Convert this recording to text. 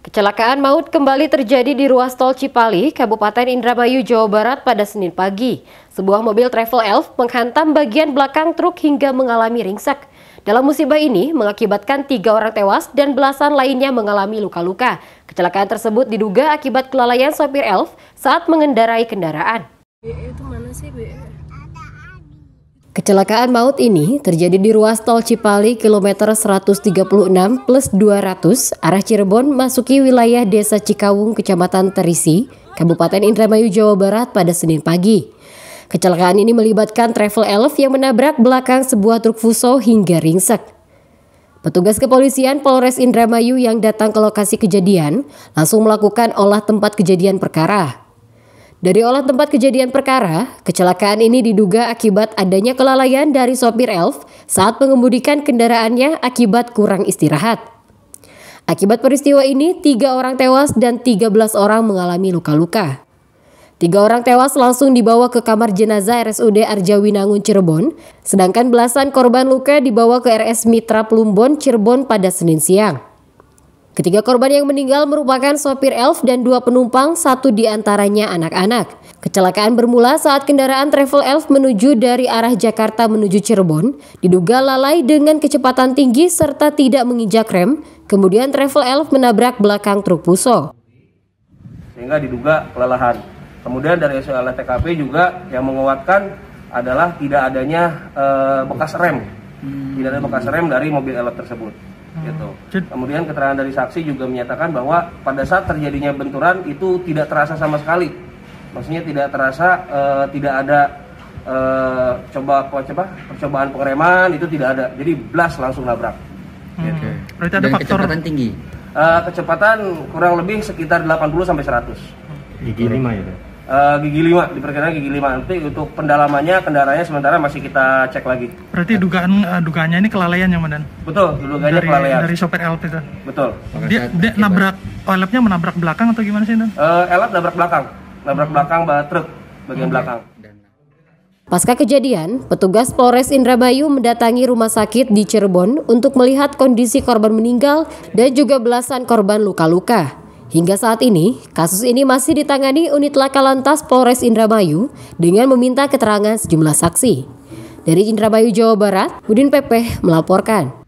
Kecelakaan maut kembali terjadi di ruas tol Cipali, Kabupaten Indramayu, Jawa Barat pada Senin pagi. Sebuah mobil travel elf menghantam bagian belakang truk hingga mengalami ringsek. Dalam musibah ini mengakibatkan tiga orang tewas dan belasan lainnya mengalami luka-luka. Kecelakaan tersebut diduga akibat kelalaian sopir elf saat mengendarai kendaraan. itu mana sih Kecelakaan maut ini terjadi di ruas tol Cipali kilometer 136 plus 200 arah Cirebon masuki wilayah Desa Cikawung, Kecamatan Terisi, Kabupaten Indramayu, Jawa Barat pada Senin pagi. Kecelakaan ini melibatkan travel elf yang menabrak belakang sebuah truk fuso hingga ringsek. Petugas kepolisian Polres Indramayu yang datang ke lokasi kejadian langsung melakukan olah tempat kejadian perkara. Dari olah tempat kejadian perkara, kecelakaan ini diduga akibat adanya kelalaian dari sopir Elf saat mengemudikan kendaraannya akibat kurang istirahat. Akibat peristiwa ini, tiga orang tewas dan 13 orang mengalami luka-luka. Tiga orang tewas langsung dibawa ke kamar jenazah RSUD Arjawinangun Cirebon, sedangkan belasan korban luka dibawa ke RS Mitra Plumbon Cirebon pada Senin siang. Ketiga korban yang meninggal merupakan sopir elf dan dua penumpang, satu di antaranya anak-anak. Kecelakaan bermula saat kendaraan travel elf menuju dari arah Jakarta menuju Cirebon, diduga lalai dengan kecepatan tinggi serta tidak menginjak rem, kemudian travel elf menabrak belakang truk puso. Sehingga diduga kelelahan. Kemudian dari hasil TKP juga yang menguatkan adalah tidak adanya eh, bekas rem, tidak ada bekas rem dari mobil elf tersebut. Hmm. gitu. Kemudian keterangan dari saksi juga menyatakan bahwa pada saat terjadinya benturan itu tidak terasa sama sekali. Maksudnya tidak terasa uh, tidak ada uh, coba coba percobaan pengereman itu tidak ada. Jadi blast langsung nabrak. Hmm. Gitu. Berarti ada Dan faktor kecepatan tinggi. Uh, kecepatan kurang lebih sekitar 80 sampai 100. Gigi 5 ya uh, gigi 5 diperkirakan gigi 5 nanti untuk pendalamannya kendaraannya sementara masih kita cek lagi berarti dugaan uh, dugaannya ini kelalaian ya Mandan betul dugaannya dari, kelalaian dari sopir elf itu betul dia, dia nabrak oh, elapnya menabrak belakang atau gimana sih Dan? Uh, eh, elap nabrak belakang nabrak hmm. belakang bah, truk bagian hmm. belakang Pasca kejadian, petugas Polres Indrabayu mendatangi rumah sakit di Cirebon untuk melihat kondisi korban meninggal dan juga belasan korban luka-luka. Hingga saat ini, kasus ini masih ditangani unit laka lantas Polres Indramayu dengan meminta keterangan sejumlah saksi. Dari Indramayu, Jawa Barat, Udin Pepeh melaporkan.